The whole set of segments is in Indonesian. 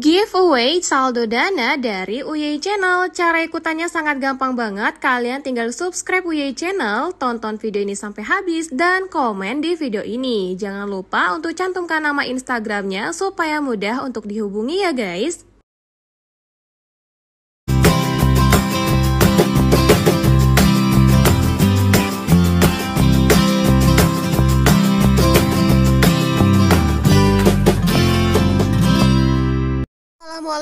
Giveaway saldo dana dari UY Channel. Cara ikutannya sangat gampang banget. Kalian tinggal subscribe UY Channel, tonton video ini sampai habis, dan komen di video ini. Jangan lupa untuk cantumkan nama Instagramnya supaya mudah untuk dihubungi ya guys.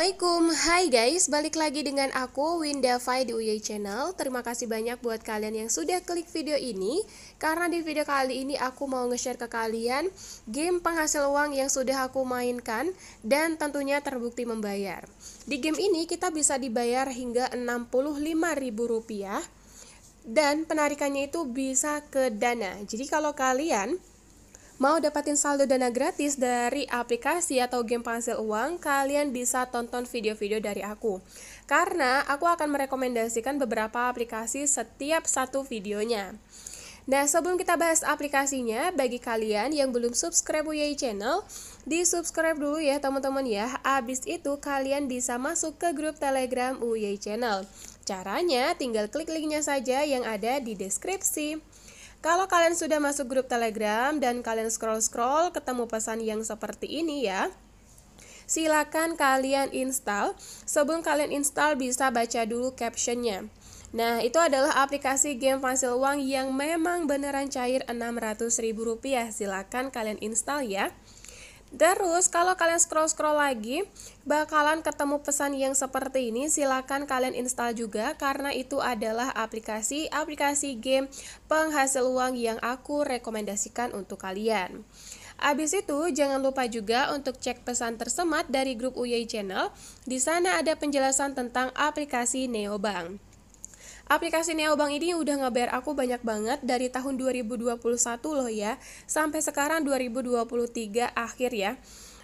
Assalamualaikum Hai guys, balik lagi dengan aku Winda Fai di UY Channel Terima kasih banyak buat kalian yang sudah klik video ini Karena di video kali ini aku mau nge-share ke kalian Game penghasil uang yang sudah aku mainkan Dan tentunya terbukti membayar Di game ini kita bisa dibayar hingga Rp65.000 Dan penarikannya itu bisa ke dana Jadi kalau kalian Mau dapatin saldo dana gratis dari aplikasi atau game penghasil uang, kalian bisa tonton video-video dari aku. Karena aku akan merekomendasikan beberapa aplikasi setiap satu videonya. Nah, sebelum kita bahas aplikasinya, bagi kalian yang belum subscribe Uyai Channel, di-subscribe dulu ya teman-teman ya. Abis itu kalian bisa masuk ke grup Telegram Uyai Channel. Caranya tinggal klik linknya saja yang ada di deskripsi. Kalau kalian sudah masuk grup Telegram dan kalian scroll-scroll ketemu pesan yang seperti ini ya, silakan kalian install. Sebelum kalian install bisa baca dulu captionnya. Nah, itu adalah aplikasi game hasil uang yang memang beneran cair Rp600.000. Silakan kalian install ya. Terus kalau kalian scroll-scroll lagi bakalan ketemu pesan yang seperti ini silahkan kalian install juga karena itu adalah aplikasi-aplikasi game penghasil uang yang aku rekomendasikan untuk kalian. Abis itu, jangan lupa juga untuk cek pesan tersemat dari grup UY Channel. Di sana ada penjelasan tentang aplikasi Neobank. Aplikasi Neobank ini udah ngebayar aku banyak banget dari tahun 2021 loh ya, sampai sekarang 2023 akhir ya.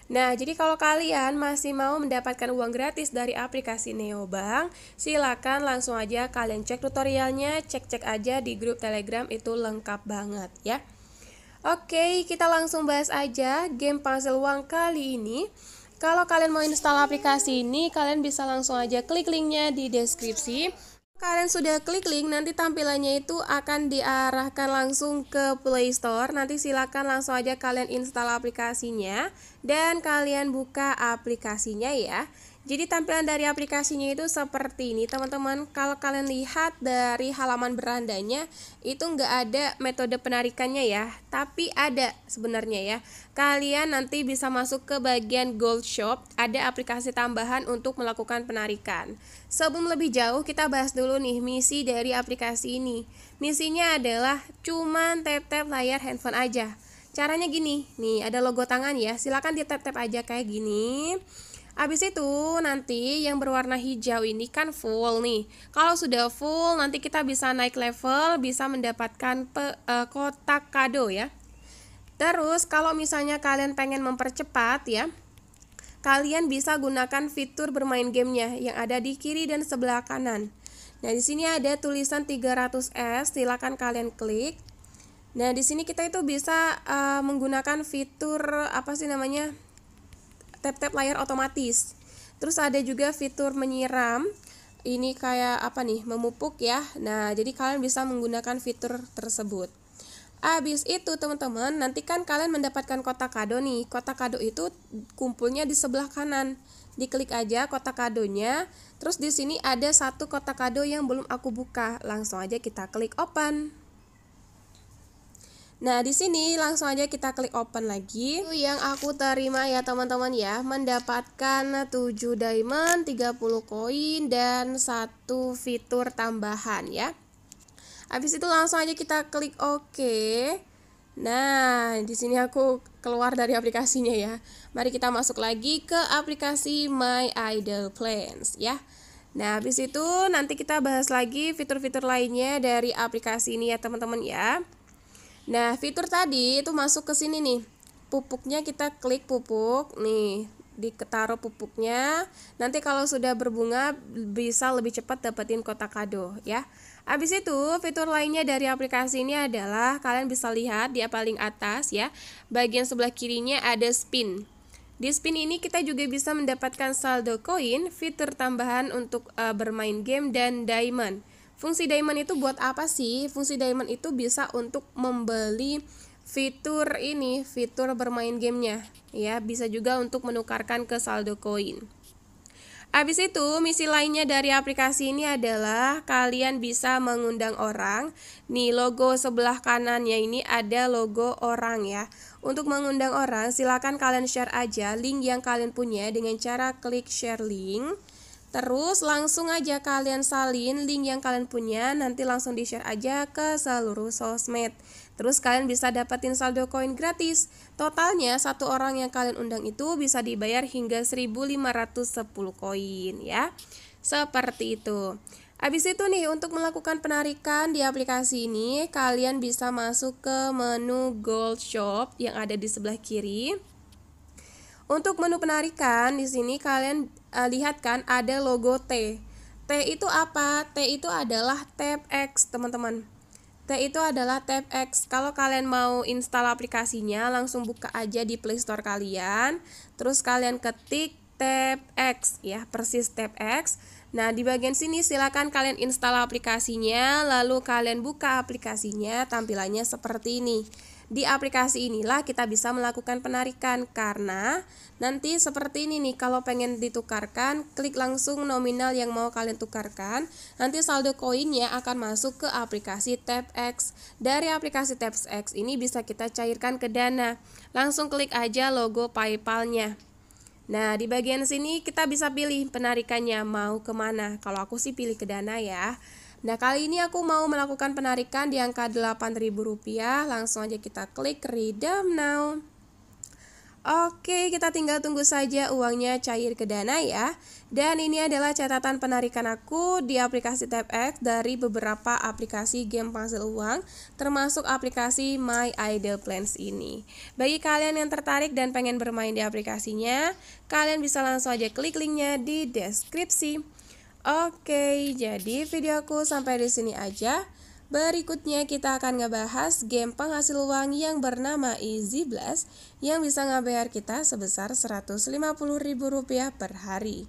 Nah, jadi kalau kalian masih mau mendapatkan uang gratis dari aplikasi Neobank, silakan langsung aja kalian cek tutorialnya, cek-cek aja di grup Telegram itu lengkap banget ya. Oke, kita langsung bahas aja game puzzle uang kali ini. Kalau kalian mau install aplikasi ini, kalian bisa langsung aja klik linknya di deskripsi kalian sudah klik link nanti tampilannya itu akan diarahkan langsung ke Play Store nanti silakan langsung aja kalian install aplikasinya dan kalian buka aplikasinya ya jadi tampilan dari aplikasinya itu seperti ini teman-teman Kalau kalian lihat dari halaman berandanya itu nggak ada metode penarikannya ya Tapi ada sebenarnya ya Kalian nanti bisa masuk ke bagian Gold Shop Ada aplikasi tambahan untuk melakukan penarikan Sebelum lebih jauh kita bahas dulu nih misi dari aplikasi ini Misinya adalah cuman tap-tap layar handphone aja Caranya gini, nih ada logo tangan ya Silahkan di tap-tap aja kayak gini Abis itu nanti yang berwarna hijau ini kan full nih. Kalau sudah full nanti kita bisa naik level, bisa mendapatkan pe, e, kotak kado ya. Terus kalau misalnya kalian pengen mempercepat ya, kalian bisa gunakan fitur bermain gamenya yang ada di kiri dan sebelah kanan. Nah di sini ada tulisan 300S, silakan kalian klik. Nah di sini kita itu bisa e, menggunakan fitur apa sih namanya? tap tap layar otomatis. Terus ada juga fitur menyiram. Ini kayak apa nih? Memupuk ya. Nah, jadi kalian bisa menggunakan fitur tersebut. Abis itu teman-teman, nanti kan kalian mendapatkan kotak kado nih. Kotak kado itu kumpulnya di sebelah kanan. Diklik aja kotak kadonya. Terus di sini ada satu kotak kado yang belum aku buka. Langsung aja kita klik open. Nah, di sini langsung aja kita klik open lagi. Itu yang aku terima ya teman-teman ya, mendapatkan 7 diamond, 30 koin dan satu fitur tambahan ya. Habis itu langsung aja kita klik oke Nah, di sini aku keluar dari aplikasinya ya. Mari kita masuk lagi ke aplikasi My Idol Plans ya. Nah, habis itu nanti kita bahas lagi fitur-fitur lainnya dari aplikasi ini ya teman-teman ya. Nah, fitur tadi itu masuk ke sini nih. Pupuknya kita klik pupuk nih, diketaruh pupuknya. Nanti kalau sudah berbunga bisa lebih cepat dapetin kotak kado ya. Abis itu, fitur lainnya dari aplikasi ini adalah kalian bisa lihat di paling atas ya, bagian sebelah kirinya ada spin. Di spin ini kita juga bisa mendapatkan saldo koin, fitur tambahan untuk uh, bermain game dan diamond. Fungsi diamond itu buat apa sih? Fungsi diamond itu bisa untuk membeli fitur ini, fitur bermain gamenya ya, bisa juga untuk menukarkan ke saldo koin. Habis itu, misi lainnya dari aplikasi ini adalah kalian bisa mengundang orang. Nih, logo sebelah kanannya ini ada logo orang ya. Untuk mengundang orang, silakan kalian share aja link yang kalian punya dengan cara klik share link. Terus langsung aja kalian salin link yang kalian punya, nanti langsung di-share aja ke seluruh sosmed. Terus kalian bisa dapetin saldo koin gratis. Totalnya satu orang yang kalian undang itu bisa dibayar hingga 1510 koin ya. Seperti itu. Habis itu nih untuk melakukan penarikan di aplikasi ini kalian bisa masuk ke menu Gold Shop yang ada di sebelah kiri. Untuk menu penarikan di sini kalian uh, eh, lihat kan ada logo T. T itu apa? T itu adalah tab X, teman-teman. T itu adalah tab X. Kalau kalian mau install aplikasinya, langsung buka aja di Play Store kalian. Terus kalian ketik tab X ya, persis tab X. Nah, di bagian sini silakan kalian install aplikasinya, lalu kalian buka aplikasinya, tampilannya seperti ini. Di aplikasi inilah kita bisa melakukan penarikan karena nanti seperti ini nih kalau pengen ditukarkan klik langsung nominal yang mau kalian tukarkan nanti saldo koinnya akan masuk ke aplikasi TabX dari aplikasi TabX ini bisa kita cairkan ke Dana langsung klik aja logo PayPalnya Nah, di bagian sini kita bisa pilih penarikannya mau kemana. Kalau aku sih pilih ke Dana ya. Nah, kali ini aku mau melakukan penarikan di angka Rp8.000. Langsung aja kita klik redeem now. Oke, kita tinggal tunggu saja uangnya cair ke dana ya. Dan ini adalah catatan penarikan aku di aplikasi TapX dari beberapa aplikasi game penghasil uang, termasuk aplikasi My Idle Plans ini. Bagi kalian yang tertarik dan pengen bermain di aplikasinya, kalian bisa langsung aja klik linknya di deskripsi. Oke, jadi videoku sampai di sini aja. Berikutnya kita akan ngebahas game penghasil uang yang bernama Easy Blast yang bisa ngebayar kita sebesar Rp150.000 per hari.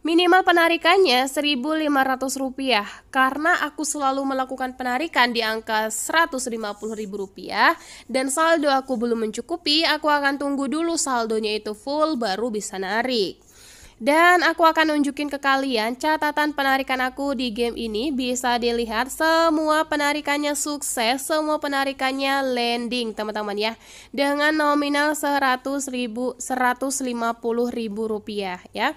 Minimal penarikannya Rp1.500 karena aku selalu melakukan penarikan di angka Rp150.000 dan saldo aku belum mencukupi, aku akan tunggu dulu saldonya itu full baru bisa narik. Dan aku akan nunjukin ke kalian catatan penarikan aku di game ini bisa dilihat semua penarikannya sukses, semua penarikannya landing teman-teman ya. Dengan nominal 100 ribu, 150 ribu rupiah ya.